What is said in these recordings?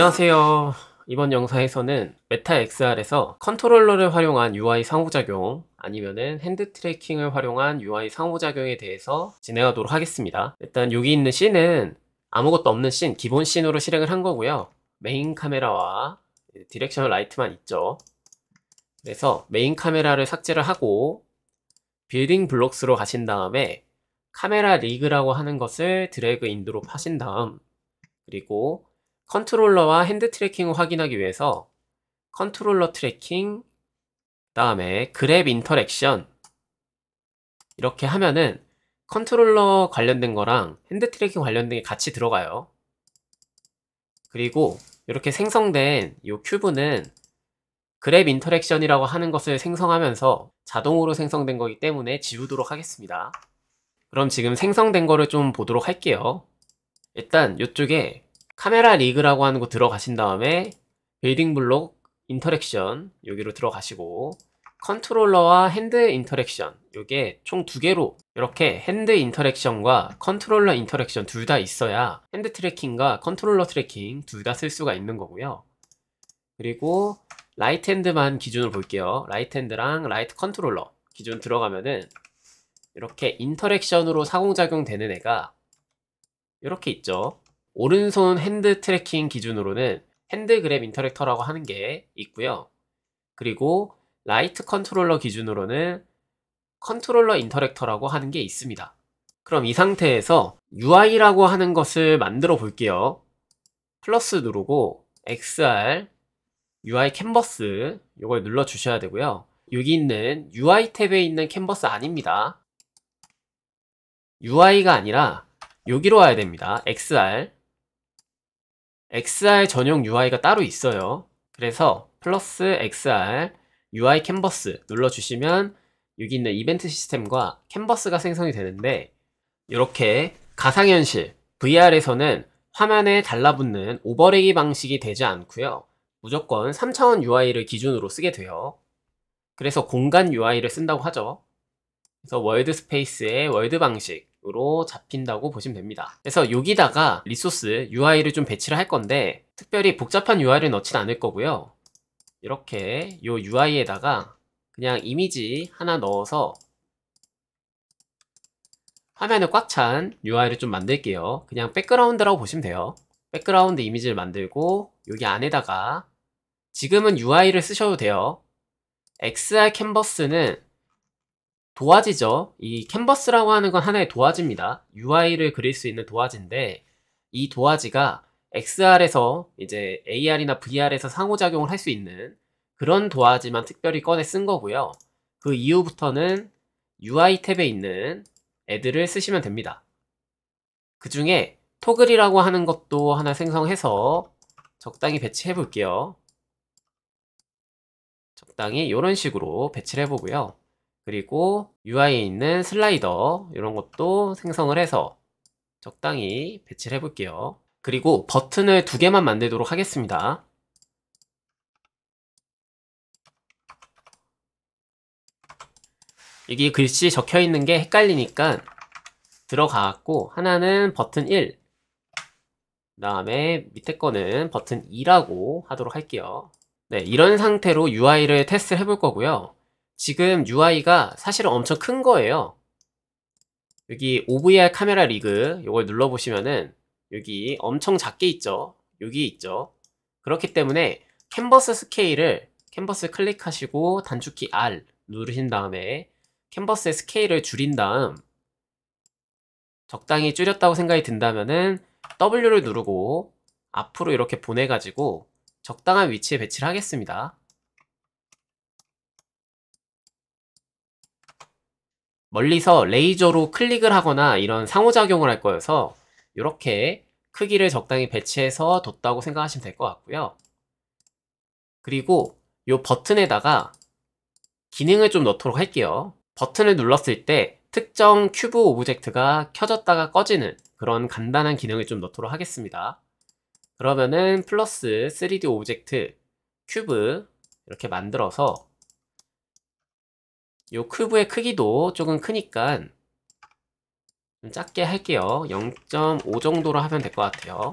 안녕하세요. 이번 영상에서는 메타 XR에서 컨트롤러를 활용한 UI 상호작용 아니면은 핸드 트래킹을 활용한 UI 상호작용에 대해서 진행하도록 하겠습니다. 일단 여기 있는 씬은 아무것도 없는 씬, 기본 씬으로 실행을 한 거고요. 메인 카메라와 디렉셔널 라이트만 있죠. 그래서 메인 카메라를 삭제를 하고 빌딩 블록스로 가신 다음에 카메라 리그라고 하는 것을 드래그 인도로 파신 다음 그리고 컨트롤러와 핸드 트래킹을 확인하기 위해서 컨트롤러 트래킹 다음에 그랩 인터랙션 이렇게 하면은 컨트롤러 관련된 거랑 핸드 트래킹 관련된 게 같이 들어가요. 그리고 이렇게 생성된 이 큐브는 그랩 인터랙션이라고 하는 것을 생성하면서 자동으로 생성된 거기 때문에 지우도록 하겠습니다. 그럼 지금 생성된 거를 좀 보도록 할게요. 일단 이쪽에 카메라 리그라고 하는 거 들어가신 다음에 빌딩 블록 인터랙션 여기로 들어가시고 컨트롤러와 핸드 인터랙션 이게총 두 개로 이렇게 핸드 인터랙션과 컨트롤러 인터랙션 둘 다 있어야 핸드 트래킹과 컨트롤러 트래킹 둘 다 쓸 수가 있는 거고요 그리고 라이트 핸드만 기준으로 볼게요 라이트 핸드랑 라이트 컨트롤러 기준 들어가면은 이렇게 인터랙션으로 사공작용 되는 애가 이렇게 있죠 오른손 핸드 트래킹 기준으로는 핸드그램 인터랙터라고 하는 게 있고요. 그리고 라이트 컨트롤러 기준으로는 컨트롤러 인터랙터라고 하는 게 있습니다. 그럼 이 상태에서 UI라고 하는 것을 만들어 볼게요. 플러스 누르고 XR UI 캔버스 이걸 눌러 주셔야 되고요. 여기 있는 UI 탭에 있는 캔버스 아닙니다. UI가 아니라 여기로 와야 됩니다. XR XR 전용 UI가 따로 있어요. 그래서 플러스 XR UI 캔버스 눌러주시면 여기 있는 이벤트 시스템과 캔버스가 생성이 되는데 이렇게 가상현실 VR에서는 화면에 달라붙는 오버레이 방식이 되지 않고요. 무조건 3차원 UI를 기준으로 쓰게 돼요. 그래서 공간 UI를 쓴다고 하죠. 그래서 월드 스페이스의 월드 방식 으로 잡힌다고 보시면 됩니다. 그래서 여기다가 리소스 UI를 좀 배치를 할 건데 특별히 복잡한 UI를 넣진 않을 거고요. 이렇게 요 UI에다가 그냥 이미지 하나 넣어서 화면을 꽉 찬 UI를 좀 만들게요. 그냥 백그라운드라고 보시면 돼요. 백그라운드 이미지를 만들고 여기 안에다가 지금은 UI를 쓰셔도 돼요. XR 캔버스는 도화지죠. 이 캔버스라고 하는 건 하나의 도화지입니다. UI를 그릴 수 있는 도화지인데 이 도화지가 XR에서 이제 AR이나 VR에서 상호작용을 할 수 있는 그런 도화지만 특별히 꺼내 쓴 거고요. 그 이후부터는 UI 탭에 있는 애들을 쓰시면 됩니다. 그 중에 토글이라고 하는 것도 하나 생성해서 적당히 배치해 볼게요. 적당히 이런 식으로 배치를 해보고요. 그리고 UI에 있는 슬라이더 이런 것도 생성을 해서 적당히 배치를 해볼게요. 그리고 버튼을 두 개만 만들도록 하겠습니다. 여기 글씨 적혀 있는 게 헷갈리니까 들어가고 하나는 버튼 1, 그 다음에 밑에 거는 버튼 2라고 하도록 할게요. 네, 이런 상태로 UI를 테스트 해 볼 거고요. 지금 UI가 사실은 엄청 큰 거예요. 여기 OVR 카메라 리그 이걸 눌러보시면은 여기 엄청 작게 있죠. 여기 있죠. 그렇기 때문에 캔버스 스케일을 캔버스 클릭하시고 단축키 R 누르신 다음에 캔버스의 스케일을 줄인 다음 적당히 줄였다고 생각이 든다면은 W를 누르고 앞으로 이렇게 보내가지고 적당한 위치에 배치를 하겠습니다. 멀리서 레이저로 클릭을 하거나 이런 상호작용을 할 거여서 이렇게 크기를 적당히 배치해서 뒀다고 생각하시면 될 것 같고요. 그리고 이 버튼에다가 기능을 좀 넣도록 할게요. 버튼을 눌렀을 때 특정 큐브 오브젝트가 켜졌다가 꺼지는 그런 간단한 기능을 좀 넣도록 하겠습니다. 그러면은 플러스 3D 오브젝트 큐브 이렇게 만들어서 요 큐브의 크기도 조금 크니까 좀 작게 할게요 0.5 정도로 하면 될 것 같아요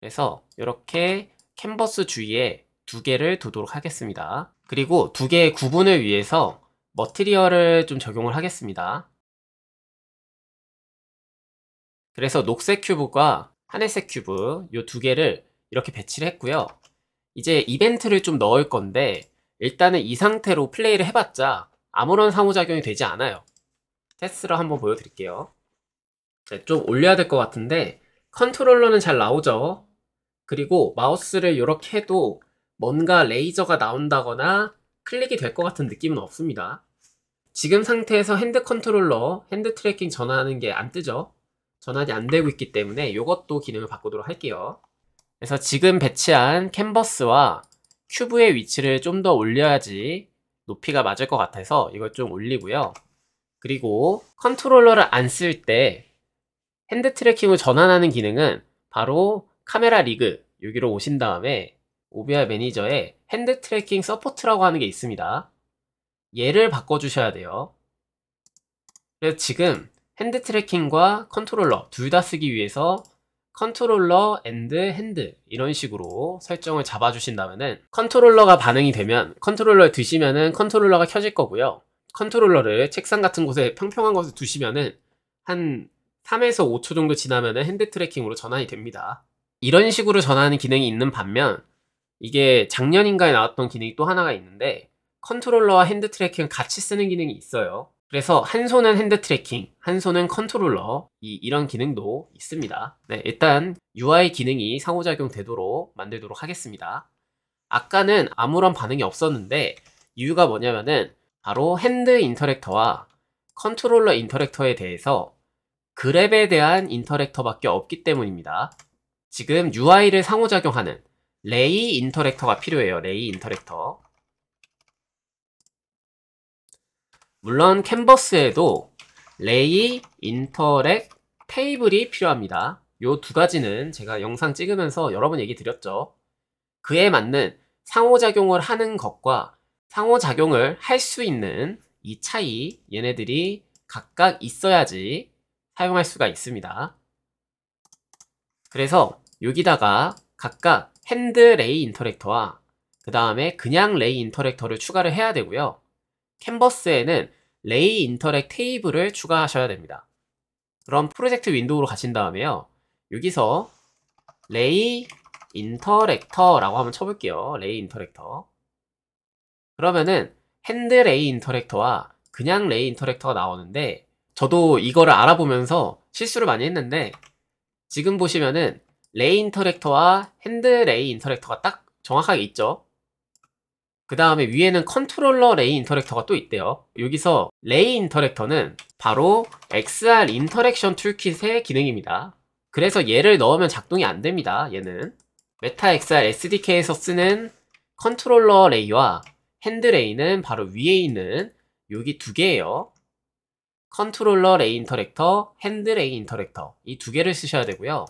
그래서 이렇게 캔버스 주위에 두 개를 두도록 하겠습니다 그리고 두 개의 구분을 위해서 머티리얼을 좀 적용을 하겠습니다 그래서 녹색 큐브가 하늘색 큐브 요 두 개를 이렇게 배치를 했고요 이제 이벤트를 좀 넣을 건데 일단은 이 상태로 플레이를 해봤자 아무런 상호작용이 되지 않아요. 테스트로 한번 보여드릴게요. 네, 좀 올려야 될 것 같은데 컨트롤러는 잘 나오죠? 그리고 마우스를 이렇게 해도 뭔가 레이저가 나온다거나 클릭이 될 것 같은 느낌은 없습니다. 지금 상태에서 핸드 컨트롤러, 핸드 트래킹 전환하는 게 안 뜨죠? 전환이 안 되고 있기 때문에 이것도 기능을 바꾸도록 할게요. 그래서 지금 배치한 캔버스와 큐브의 위치를 좀 더 올려야지 높이가 맞을 것 같아서 이걸 좀 올리고요. 그리고 컨트롤러를 안 쓸 때 핸드 트래킹을 전환하는 기능은 바로 카메라 리그 여기로 오신 다음에 OBR 매니저에 핸드 트래킹 서포트라고 하는 게 있습니다. 얘를 바꿔주셔야 돼요. 그래서 지금 핸드 트래킹과 컨트롤러 둘 다 쓰기 위해서 컨트롤러 앤드 핸드 이런 식으로 설정을 잡아주신다면 컨트롤러가 반응이 되면 컨트롤러에 드시면은 컨트롤러가 켜질 거고요. 컨트롤러를 책상 같은 곳에 평평한 곳에 두시면은 한 3에서 5초 정도 지나면 핸드 트래킹으로 전환이 됩니다. 이런 식으로 전환하는 기능이 있는 반면 이게 작년인가에 나왔던 기능이 또 하나가 있는데 컨트롤러와 핸드 트래킹을 같이 쓰는 기능이 있어요. 그래서 한 손은 핸드 트래킹, 한 손은 컨트롤러 이, 이런 기능도 있습니다. 네, 일단 UI 기능이 상호작용 되도록 만들도록 하겠습니다. 아까는 아무런 반응이 없었는데 이유가 뭐냐면은 바로 핸드 인터랙터와 컨트롤러 인터랙터에 대해서 그랩에 대한 인터랙터밖에 없기 때문입니다. 지금 UI를 상호작용하는 레이 인터랙터가 필요해요. 레이 인터랙터. 물론 캔버스에도 레이, 인터렉 테이블이 필요합니다. 요 두 가지는 제가 영상 찍으면서 여러 번 얘기 드렸죠. 그에 맞는 상호작용을 하는 것과 상호작용을 할 수 있는 이 차이 얘네들이 각각 있어야지 사용할 수가 있습니다. 그래서 여기다가 각각 핸드 레이 인터렉터와그 다음에 그냥 레이 인터렉터를 추가를 해야 되고요. 캔버스에는 레이 인터랙 테이블을 추가하셔야 됩니다. 그럼 프로젝트 윈도우로 가신 다음에요. 여기서 레이 인터랙터라고 한번 쳐볼게요. 레이 인터랙터. 그러면은 핸드 레이 인터랙터와 그냥 레이 인터랙터가 나오는데 저도 이거를 알아보면서 실수를 많이 했는데 지금 보시면은 레이 인터랙터와 핸드 레이 인터랙터가 딱 정확하게 있죠. 그 다음에 위에는 컨트롤러 레이 인터랙터가 또 있대요 여기서 레이 인터랙터는 바로 XR 인터랙션 툴킷의 기능입니다 그래서 얘를 넣으면 작동이 안 됩니다 얘는 메타 XR SDK에서 쓰는 컨트롤러 레이와 핸드 레이는 바로 위에 있는 여기 두 개예요 컨트롤러 레이 인터랙터, 핸드 레이 인터랙터 이 두 개를 쓰셔야 되고요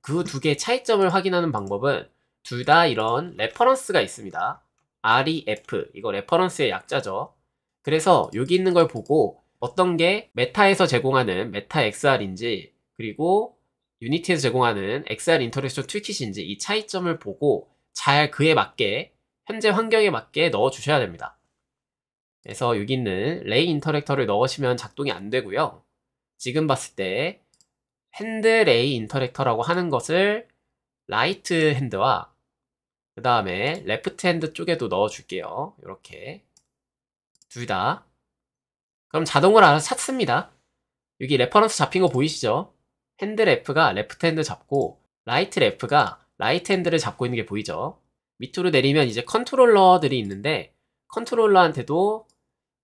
그 두 개의 차이점을 확인하는 방법은 둘 다 이런 레퍼런스가 있습니다 REF 이거 레퍼런스의 약자죠. 그래서 여기 있는 걸 보고 어떤 게 메타에서 제공하는 메타 XR인지 그리고 유니티에서 제공하는 XR 인터랙션 툴킷인지 이 차이점을 보고 잘 그에 맞게 현재 환경에 맞게 넣어 주셔야 됩니다. 그래서 여기 있는 레이 인터랙터를 넣으시면 작동이 안 되고요. 지금 봤을 때 핸드 레이 인터랙터라고 하는 것을 라이트 핸드와 그 다음에 레프트 핸드 쪽에도 넣어줄게요. 이렇게 둘 다. 그럼 자동으로 알아서 찾습니다. 여기 레퍼런스 잡힌 거 보이시죠? 핸드 레프가 레프트 핸드 잡고 라이트 레프가 라이트 핸드를 잡고 있는 게 보이죠? 밑으로 내리면 이제 컨트롤러들이 있는데 컨트롤러한테도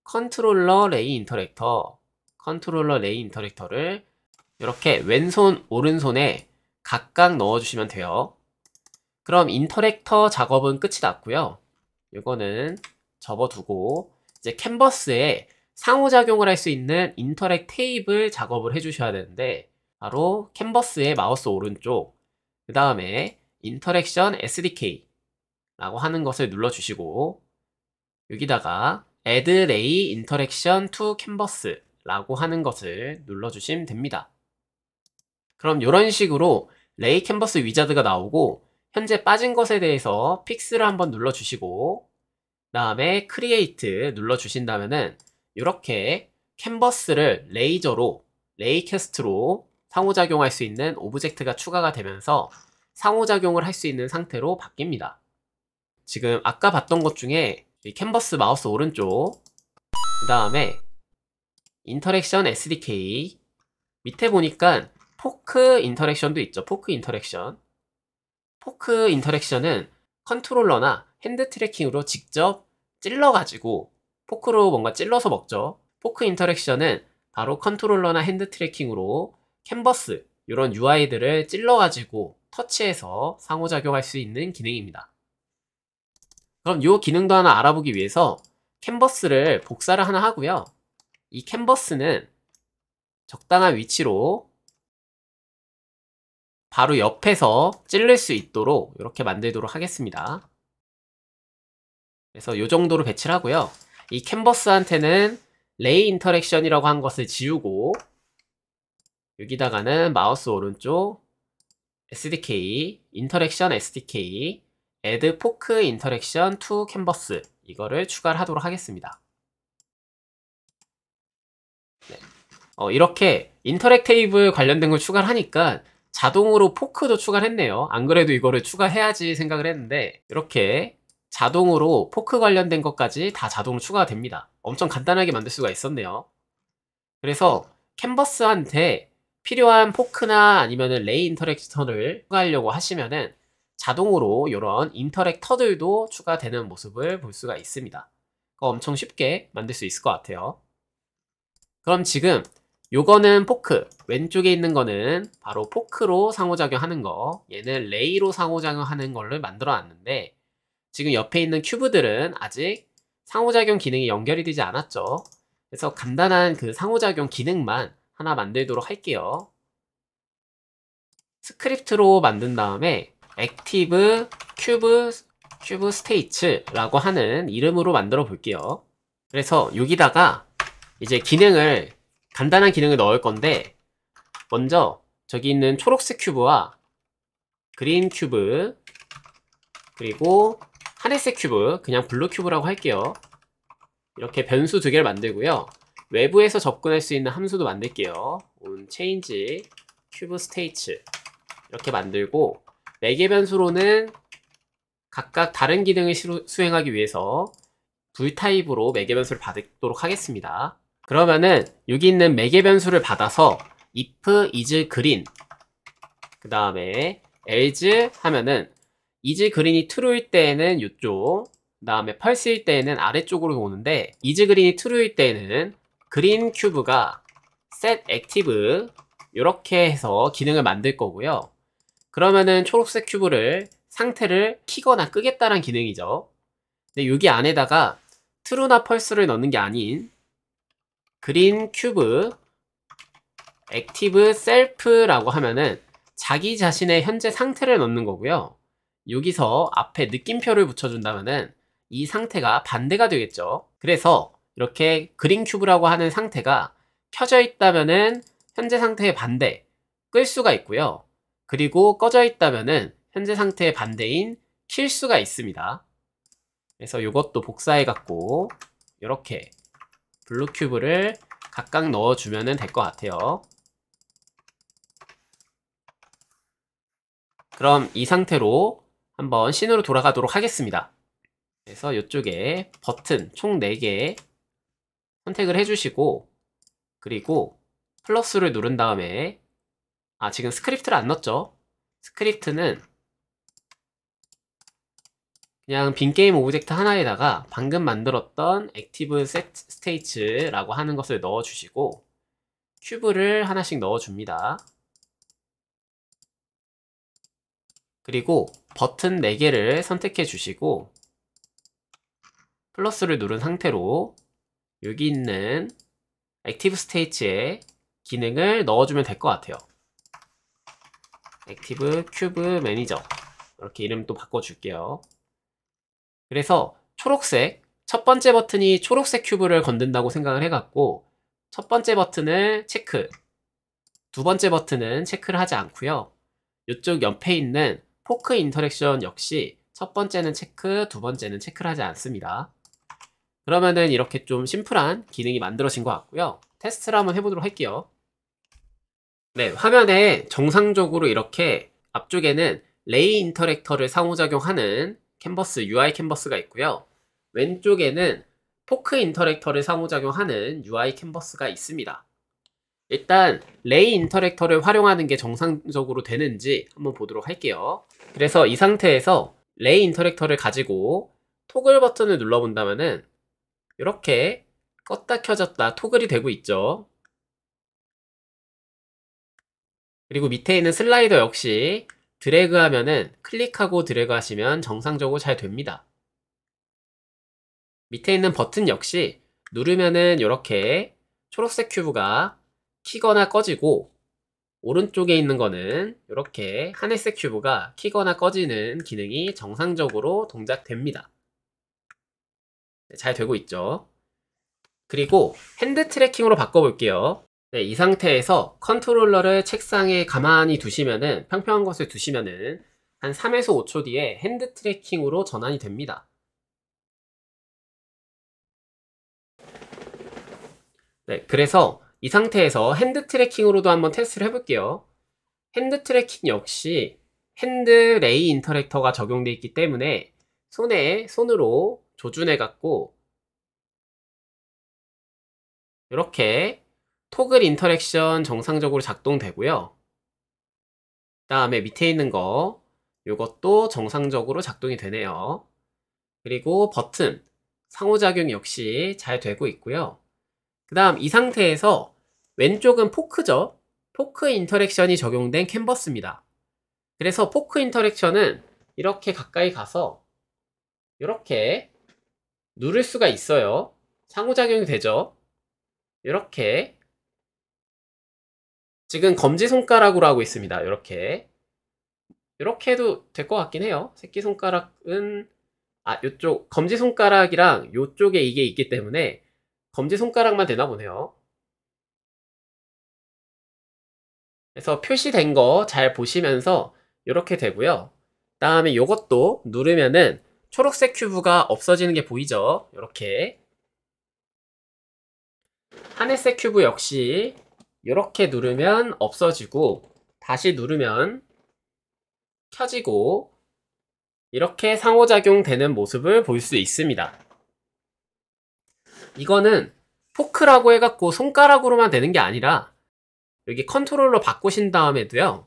컨트롤러 레이 인터랙터 컨트롤러 레이 인터랙터를 이렇게 왼손 오른손에 각각 넣어주시면 돼요. 그럼 인터랙터 작업은 끝이 났고요. 이거는 접어두고 이제 캔버스에 상호작용을 할 수 있는 인터랙 테이블 작업을 해주셔야 되는데 바로 캔버스의 마우스 오른쪽 그 다음에 인터랙션 SDK라고 하는 것을 눌러주시고 여기다가 Add Ray Interaction to Canvas라고 하는 것을 눌러주시면 됩니다. 그럼 이런 식으로 레이 캔버스 위자드가 나오고 현재 빠진 것에 대해서 픽스를 한번 눌러주시고 다음에 크리에이트 눌러주신다면은 이렇게 캔버스를 레이저로 레이캐스트로 상호작용할 수 있는 오브젝트가 추가가 되면서 상호작용을 할 수 있는 상태로 바뀝니다. 지금 아까 봤던 것 중에 캔버스 마우스 오른쪽 그 다음에 인터랙션 SDK 밑에 보니까 포크 인터랙션도 있죠. 포크 인터랙션 포크 인터랙션은 컨트롤러나 핸드 트래킹으로 직접 찔러가지고 포크로 뭔가 찔러서 먹죠. 포크 인터랙션은 바로 컨트롤러나 핸드 트래킹으로 캔버스 이런 UI들을 찔러가지고 터치해서 상호작용할 수 있는 기능입니다. 그럼 이 기능도 하나 알아보기 위해서 캔버스를 복사를 하나 하고요. 이 캔버스는 적당한 위치로 바로 옆에서 찔릴 수 있도록 이렇게 만들도록 하겠습니다. 그래서 이 정도로 배치를 하고요. 이 캔버스한테는 레이 인터랙션이라고 한 것을 지우고 여기다가는 마우스 오른쪽 SDK 인터랙션 SDK add 포크 인터랙션 to 캔버스 이거를 추가를 하도록 하겠습니다. 네. 어, 이렇게 인터랙 테이블 관련된 걸 추가를 하니까 자동으로 포크도 추가를 했네요. 안 그래도 이거를 추가해야지 생각을 했는데 이렇게 자동으로 포크 관련된 것까지 다 자동으로 추가가 됩니다. 엄청 간단하게 만들 수가 있었네요. 그래서 캔버스한테 필요한 포크나 아니면 레이 인터랙터를 추가하려고 하시면은 자동으로 이런 인터랙터들도 추가되는 모습을 볼 수가 있습니다. 엄청 쉽게 만들 수 있을 것 같아요. 그럼 지금 요거는 포크 왼쪽에 있는 거는 바로 포크로 상호작용하는 거 얘는 레이로 상호작용하는 걸로 만들어 놨는데 지금 옆에 있는 큐브들은 아직 상호작용 기능이 연결이 되지 않았죠 그래서 간단한 그 상호작용 기능만 하나 만들도록 할게요 스크립트로 만든 다음에 액티브 큐브 큐브 스테이츠라고 하는 이름으로 만들어 볼게요 그래서 여기다가 이제 기능을 간단한 기능을 넣을 건데 먼저 저기 있는 초록색 큐브와 그린 큐브 그리고 하늘색 큐브 그냥 블루 큐브라고 할게요 이렇게 변수 두 개를 만들고요 외부에서 접근할 수 있는 함수도 만들게요 온 체인지 큐브 스테이츠 이렇게 만들고 4개 변수로는 각각 다른 기능을 수행하기 위해서 불 타입으로 매개 네 변수를 받도록 하겠습니다. 그러면은 여기 있는 매개 변수를 받아서 if is green 그 다음에 e l s e 하면은 is green이 true일 때에는 이쪽 그 다음에 false일 때에는 아래쪽으로 오는데 is green이 true일 때에는 green c u 가 set active 이렇게 해서 기능을 만들 거고요 그러면은 초록색 큐브를 상태를 키거나 끄겠다는 기능이죠 근데 여기 안에다가 true나 false를 넣는 게 아닌 그린 큐브 액티브 셀프라고 하면은 자기 자신의 현재 상태를 넣는 거고요. 여기서 앞에 느낌표를 붙여준다면은 이 상태가 반대가 되겠죠. 그래서 이렇게 그린 큐브라고 하는 상태가 켜져 있다면은 현재 상태의 반대 끌 수가 있고요. 그리고 꺼져 있다면은 현재 상태의 반대인 킬 수가 있습니다. 그래서 이것도 복사해 갖고 이렇게 블루 큐브를 각각 넣어주면 될 것 같아요. 그럼 이 상태로 한번 씬으로 돌아가도록 하겠습니다. 그래서 이쪽에 버튼 총 4개 선택을 해주시고 그리고 플러스를 누른 다음에 아 지금 스크립트를 안 넣었죠? 스크립트는 그냥 빈게임 오브젝트 하나에다가 방금 만들었던 액티브 셋 스테이츠라고 하는 것을 넣어주시고 큐브를 하나씩 넣어줍니다. 그리고 버튼 4개를 선택해 주시고 플러스를 누른 상태로 여기 있는 액티브 스테이츠에 기능을 넣어주면 될 것 같아요. 액티브 큐브 매니저 이렇게 이름 또 바꿔줄게요. 그래서 초록색 첫 번째 버튼이 초록색 큐브를 건든다고 생각을 해갖고 첫 번째 버튼을 체크 두 번째 버튼은 체크를 하지 않고요 이쪽 옆에 있는 포크 인터랙션 역시 첫 번째는 체크 두 번째는 체크를 하지 않습니다 그러면은 이렇게 좀 심플한 기능이 만들어진 것 같고요 테스트를 한번 해보도록 할게요 네 화면에 정상적으로 이렇게 앞쪽에는 레이 인터랙터를 상호작용하는 캔버스, UI 캔버스가 있고요. 왼쪽에는 포크 인터랙터를 상호작용하는 UI 캔버스가 있습니다. 일단 레이 인터랙터를 활용하는 게 정상적으로 되는지 한번 보도록 할게요. 그래서 이 상태에서 레이 인터랙터를 가지고 토글 버튼을 눌러본다면은 이렇게 껐다 켜졌다 토글이 되고 있죠. 그리고 밑에 있는 슬라이더 역시 드래그 하면은 클릭하고 드래그 하시면 정상적으로 잘 됩니다. 밑에 있는 버튼 역시 누르면은 이렇게 초록색 큐브가 키거나 꺼지고 오른쪽에 있는 거는 이렇게 하늘색 큐브가 키거나 꺼지는 기능이 정상적으로 동작됩니다. 네, 잘 되고 있죠. 그리고 핸드 트래킹으로 바꿔볼게요. 네, 이 상태에서 컨트롤러를 책상에 가만히 두시면은 평평한 곳에 두시면은 한 3에서 5초 뒤에 핸드 트래킹으로 전환이 됩니다. 네, 그래서 이 상태에서 핸드 트래킹으로도 한번 테스트를 해볼게요. 핸드 트래킹 역시 핸드 레이 인터랙터가 적용되어 있기 때문에 손에 손으로 조준해 갖고 이렇게 토글 인터랙션 정상적으로 작동되고요. 그 다음에 밑에 있는 거 이것도 정상적으로 작동이 되네요. 그리고 버튼 상호작용 역시 잘 되고 있고요. 그 다음 이 상태에서 왼쪽은 포크죠. 포크 인터랙션이 적용된 캔버스입니다. 그래서 포크 인터랙션은 이렇게 가까이 가서 이렇게 누를 수가 있어요. 상호작용이 되죠. 이렇게 지금 검지손가락으로 하고 있습니다. 이렇게 이렇게 해도 될 것 같긴 해요. 새끼손가락은 아 요쪽 검지손가락이랑 요쪽에 이게 있기 때문에 검지손가락만 되나 보네요. 그래서 표시된 거 잘 보시면서 이렇게 되고요. 다음에 이것도 누르면은 초록색 큐브가 없어지는 게 보이죠? 이렇게 하늘색 큐브 역시 이렇게 누르면 없어지고 다시 누르면 켜지고 이렇게 상호작용 되는 모습을 볼 수 있습니다. 이거는 포크라고 해갖고 손가락으로만 되는 게 아니라 여기 컨트롤러 바꾸신 다음에도요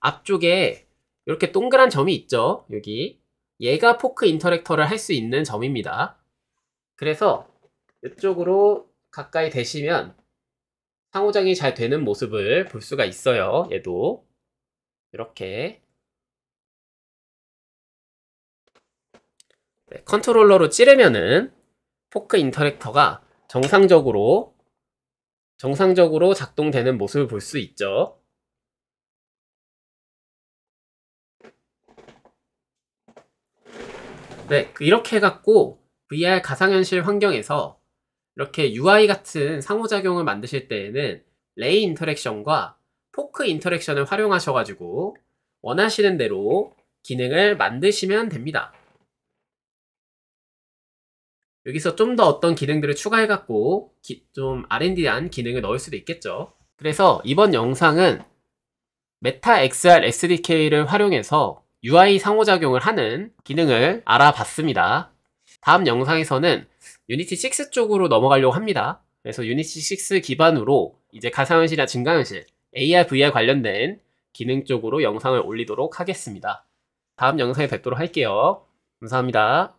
앞쪽에 이렇게 동그란 점이 있죠 여기 얘가 포크 인터랙터를 할 수 있는 점입니다 그래서 이쪽으로 가까이 대시면 상호작용이 잘 되는 모습을 볼 수가 있어요. 얘도 이렇게 네, 컨트롤러로 찌르면은 포크 인터랙터가 정상적으로 정상적으로 작동되는 모습을 볼 수 있죠. 네, 이렇게 해갖고 VR 가상현실 환경에서 이렇게 UI 같은 상호작용을 만드실 때에는 레이 인터랙션과 포크 인터랙션을 활용하셔가지고 원하시는 대로 기능을 만드시면 됩니다. 여기서 좀 더 어떤 기능들을 추가해갖고 기, 좀 R&D한 기능을 넣을 수도 있겠죠. 그래서 이번 영상은 메타 XR SDK를 활용해서 UI 상호작용을 하는 기능을 알아봤습니다. 다음 영상에서는 유니티 6 쪽으로 넘어가려고 합니다. 그래서 유니티 6 기반으로 이제 가상현실이나 증강현실, AR, VR 관련된 기능 쪽으로 영상을 올리도록 하겠습니다. 다음 영상에 뵙도록 할게요. 감사합니다.